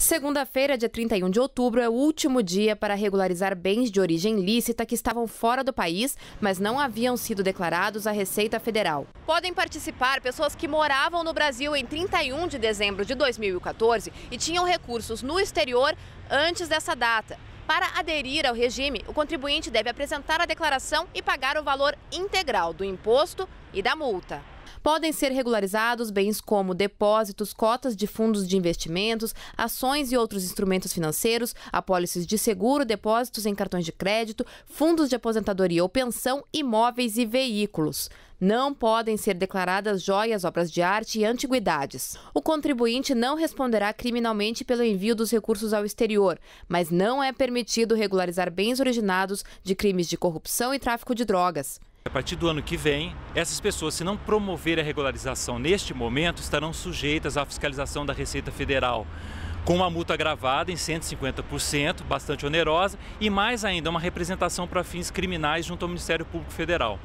Segunda-feira, dia 31 de outubro, é o último dia para regularizar bens de origem lícita que estavam fora do país, mas não haviam sido declarados à Receita Federal. Podem participar pessoas que moravam no Brasil em 31 de dezembro de 2014 e tinham recursos no exterior antes dessa data. Para aderir ao regime, o contribuinte deve apresentar a declaração e pagar o valor integral do imposto e da multa. Podem ser regularizados bens como depósitos, cotas de fundos de investimentos, ações e outros instrumentos financeiros, apólices de seguro, depósitos em cartões de crédito, fundos de aposentadoria ou pensão, imóveis e veículos. Não podem ser declaradas joias, obras de arte e antiguidades. O contribuinte não responderá criminalmente pelo envio dos recursos ao exterior, mas não é permitido regularizar bens originados de crimes de corrupção e tráfico de drogas a partir do ano que vem, essas pessoas, se não promover a regularização neste momento, estarão sujeitas à fiscalização da Receita Federal, com uma multa gravada em 150%, bastante onerosa, e mais ainda, uma representação para fins criminais junto ao Ministério Público Federal.